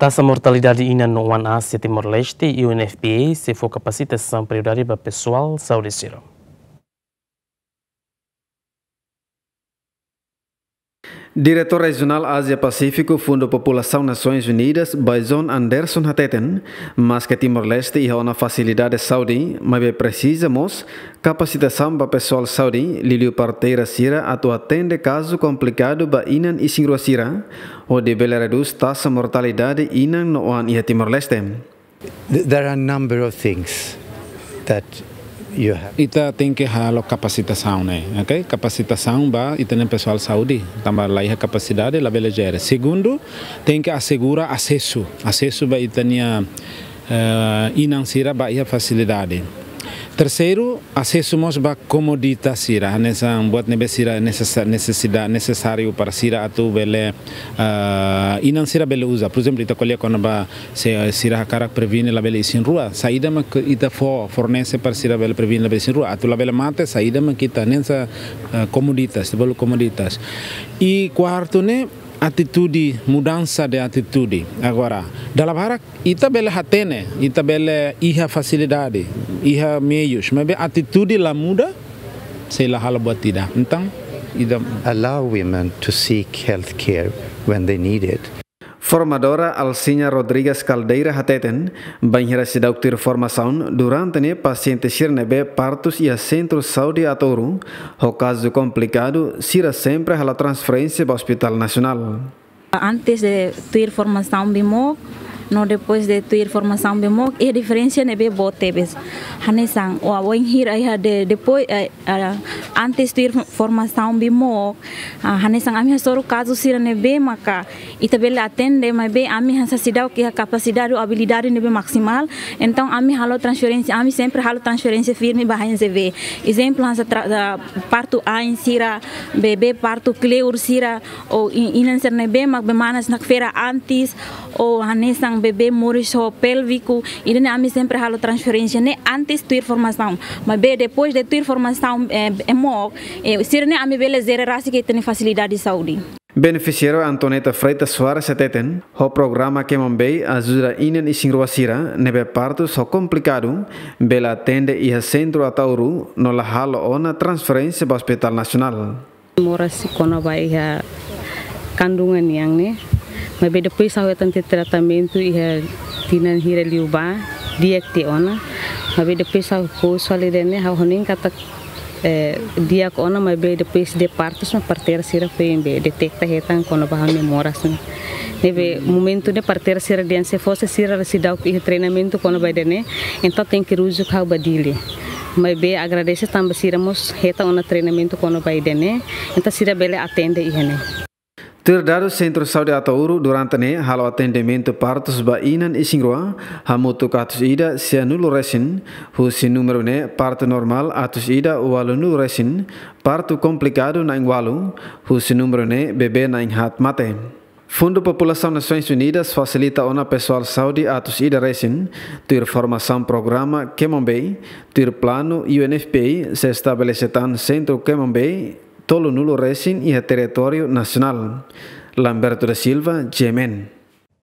Taxa mortalidade ainda no 1A Timor-Leste e o NFPA se for capacitação prioritária para pessoal saúde zero. Diretor Regional Ásia-Pacífico, Fundo População Nações Unidas, Bison Anderson Hateten, mas que Timor-Leste e a facilidade Saudi, mas precisamos capacitação para pessoal Saudi, liliu parteira sira a atender caso complicado para inan e singrua sira, ou de reduz taxa mortalidade inan noan e Timor-Leste. There are a number of things that então tem que a capacitação, né? Ok? Capacitação ba e tem pessoal saúde, também lá a capacidade a velejera. Segundo, tem que assegurar acesso. Acesso ba e tem a uh, eh, a facilidade. Terceiro, acessamos ba comodita sira, nessa buat nebe sira necessidade necessário para sira atu bele uh, inan sira bele usa. Por exemplo, ita colhe quando ba se sira cara previne la bele sin rua, saída ma ita for fornece para sira bele previne la bele sin rua, atu la bele mate saída ma kita nessa uh, ah, comoditas, belo comoditas. E quarto, né, atitude mudança de atitude. Agora, Dalabara, Itabela já hatene né? Itabela ia facilidade, ia meios, mas a atitude lá muda, sei lá, hala boa Então, Allow women to seek health care when they need it. Formadora Alcinha Rodrigues Caldeira Hateten, banheira sedauctir formação durante ne paciente sirnebe partos e a centro saúde atouro, o caso complicado sira sempre a transferência para o Hospital Nacional. Antes de ter formação bimo, no depois de ter formação bem mo e é diferença ne né, be bote bes hanesang o a wen hir ai de depois antes ter formação bem mo hanesang ami soru caso sira ne né, be maka itabel atende mas be ami hansa sidau que a capacidade ou habilidade ne né, be maximal então ami halo transferência ami sempre halo transferência firme bahan CV exemplo hansa parto a sira bebê parto kleur sira ou inenser ne be mak bemanas nak fera antes ou hanesang bebê morre só pélvico e nem a mim sempre halo transferência nem antes tu informação mas bem depois de tua informação é, eh, é e mor é, se nem a mim beleza raça que tem facilidade de saúde Beneficiário Antoneta Freitas Soares Eteten, o programa que mambei ajuda inen e singruasira nebe parto so complicado, bela atende e centro atauru no la halo ona transferência para o Hospital Nacional. Morasi kono kandungan yang nih Mas bem depois saiu tanto tratamento e tinan hira liuba dia que ona. Mas bem depois saiu com solidene hau honing kata eh, dia ona mas bem depois de partes mas parteira sira foi em bem detecta hetan kono bahal memoras né. Neve momento de parteira sira de anse fosse sira residau que treinamento kono badene então tem que rujuk hau badile. mas bem agradeço também siramos reta ona treinamento kono badene então sira bele atende ihane. Terdado sentro Saudi atau Uru durante ne halo atendimento para bainan isingroa hamutu katus ida nulu resin husi numero ne partu normal atus ida nulu resin partu complicado naing walu husi numero ne bebe naing hat mate. Fundo População Nações Unidas facilita ona pessoal Saudi atus ida resin ter formação programa Kemombei ter plano UNFPI se estabelecetan Kemombei tolu nulo Racing e território nacional. Lamberto da Silva, Jemen.